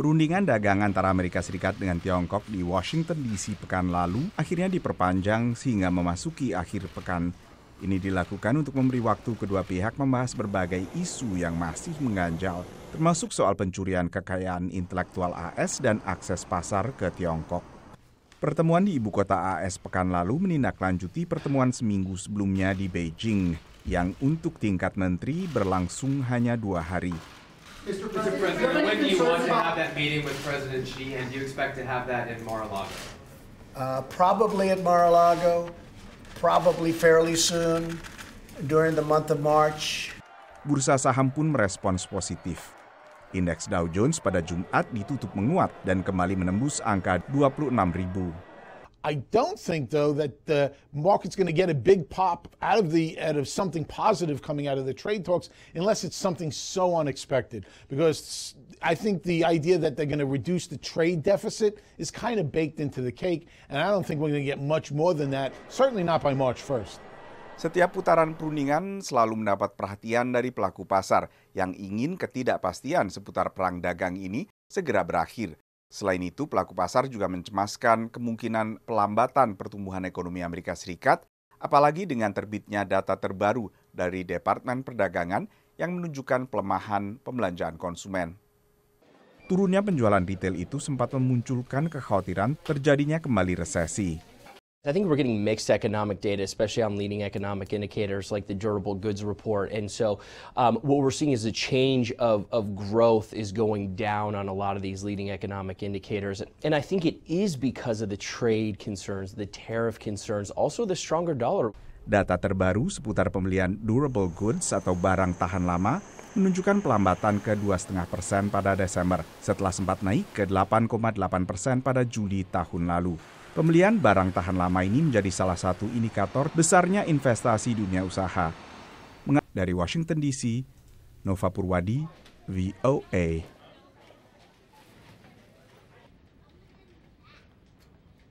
Perundingan dagang antara Amerika Serikat dengan Tiongkok di Washington DC pekan lalu akhirnya diperpanjang sehingga memasuki akhir pekan. Ini dilakukan untuk memberi waktu kedua pihak membahas berbagai isu yang masih mengganjal, termasuk soal pencurian kekayaan intelektual AS dan akses pasar ke Tiongkok. Pertemuan di ibu kota AS pekan lalu menindaklanjuti pertemuan seminggu sebelumnya di Beijing, yang untuk tingkat menteri berlangsung hanya dua hari. Mr. President. When do you want to have that meeting with President Xi, and do you expect to have that in Mar-a-Lago? Uh, probably at Mar-a-Lago, probably fairly soon, during the month of March. Bursa saham pun merespons positif. Indeks Dow Jones pada Jumat ditutup menguat dan kembali menembus angka 26 ribu. I don't think though that the market's going to get a big pop out of the out of something positive coming out of the trade talks unless it's something so unexpected because I think the idea that they're going to reduce the trade deficit is kind of baked into the cake and I don't think we're going to get much more than that certainly not by March 1st. Setiap putaran perundingan selalu mendapat perhatian dari pelaku pasar yang ingin ketidakpastian seputar perang dagang ini segera berakhir Selain itu, pelaku pasar juga mencemaskan kemungkinan pelambatan pertumbuhan ekonomi Amerika Serikat, apalagi dengan terbitnya data terbaru dari Departemen Perdagangan yang menunjukkan pelemahan pembelanjaan konsumen. Turunnya penjualan retail itu sempat memunculkan kekhawatiran terjadinya kembali resesi. I think we're getting mixed economic data, especially on leading economic indicators like the durable goods report. And so, um, what we're seeing is the change of, of growth is going down on a lot of these leading economic indicators. And I think it is because of the trade concerns, the tariff concerns, also the stronger dollar. Data terbaru seputar pembelian durable goods atau barang tahan lama menunjukkan pelambatan ke 2,5 persen pada Desember, setelah sempat naik ke 8,8 persen pada Juli tahun lalu. Pembelian barang tahan lama ini menjadi salah satu indikator besarnya investasi dunia usaha. Dari Washington DC, Nova Purwadi, VOA.